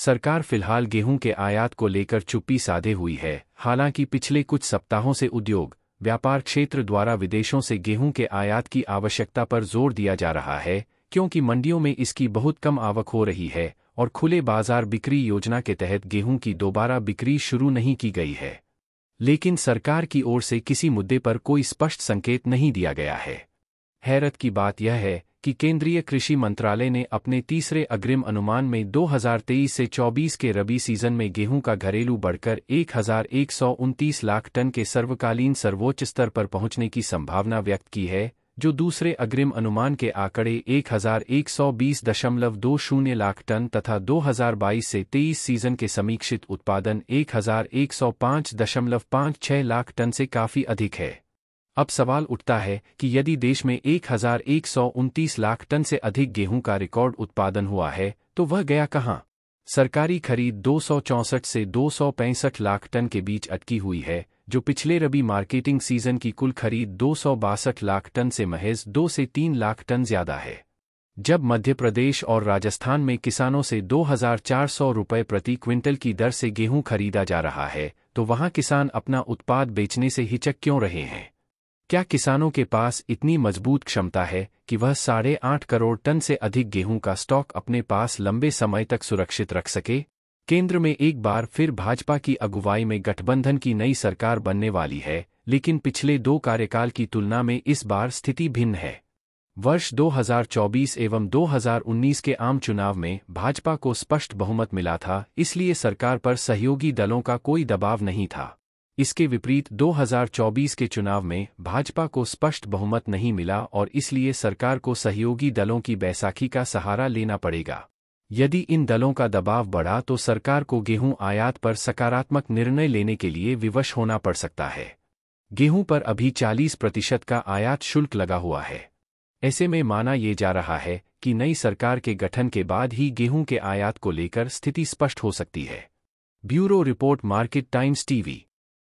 सरकार फिलहाल गेहूं के आयात को लेकर चुप्पी साधे हुई है हालांकि पिछले कुछ सप्ताहों से उद्योग व्यापार क्षेत्र द्वारा विदेशों से गेहूं के आयात की आवश्यकता पर जोर दिया जा रहा है क्योंकि मंडियों में इसकी बहुत कम आवक हो रही है और खुले बाजार बिक्री योजना के तहत गेहूं की दोबारा बिक्री शुरू नहीं की गई है लेकिन सरकार की ओर से किसी मुद्दे पर कोई स्पष्ट संकेत नहीं दिया गया है हैरत की बात यह है कि केंद्रीय कृषि मंत्रालय ने अपने तीसरे अग्रिम अनुमान में 2023 से 24 के रबी सीजन में गेहूं का घरेलू बढ़कर एक लाख टन के सर्वकालीन सर्वोच्च स्तर पर पहुंचने की संभावना व्यक्त की है जो दूसरे अग्रिम अनुमान के आंकड़े एक लाख टन तथा 2022 से 23 सीजन के समीक्षित उत्पादन एक लाख टन से काफी अधिक है अब सवाल उठता है कि यदि देश में एक हजार एक सौ उनतीस लाख टन से अधिक गेहूं का रिकॉर्ड उत्पादन हुआ है तो वह गया कहाँ सरकारी खरीद दो से दो लाख टन के बीच अटकी हुई है जो पिछले रबी मार्केटिंग सीजन की कुल खरीद दो लाख टन से महज दो से तीन लाख टन ज्यादा है जब मध्य प्रदेश और राजस्थान में किसानों से 2,400 रुपये प्रति क्विंटल की दर से गेहूं खरीदा जा रहा है तो वहां किसान अपना उत्पाद बेचने से हिचक क्यों रहे हैं क्या किसानों के पास इतनी मजबूत क्षमता है कि वह साढ़े आठ करोड़ टन से अधिक गेहूं का स्टॉक अपने पास लंबे समय तक सुरक्षित रख सके केंद्र में एक बार फिर भाजपा की अगुवाई में गठबंधन की नई सरकार बनने वाली है लेकिन पिछले दो कार्यकाल की तुलना में इस बार स्थिति भिन्न है वर्ष 2024 एवं 2019 के आम चुनाव में भाजपा को स्पष्ट बहुमत मिला था इसलिए सरकार पर सहयोगी दलों का कोई दबाव नहीं था इसके विपरीत 2024 के चुनाव में भाजपा को स्पष्ट बहुमत नहीं मिला और इसलिए सरकार को सहयोगी दलों की बैसाखी का सहारा लेना पड़ेगा यदि इन दलों का दबाव बढ़ा तो सरकार को गेहूं आयात पर सकारात्मक निर्णय लेने के लिए विवश होना पड़ सकता है गेहूं पर अभी 40 प्रतिशत का आयात शुल्क लगा हुआ है ऐसे में माना ये जा रहा है कि नई सरकार के गठन के बाद ही गेहूं के आयात को लेकर स्थिति स्पष्ट हो सकती है bureau report market Times TV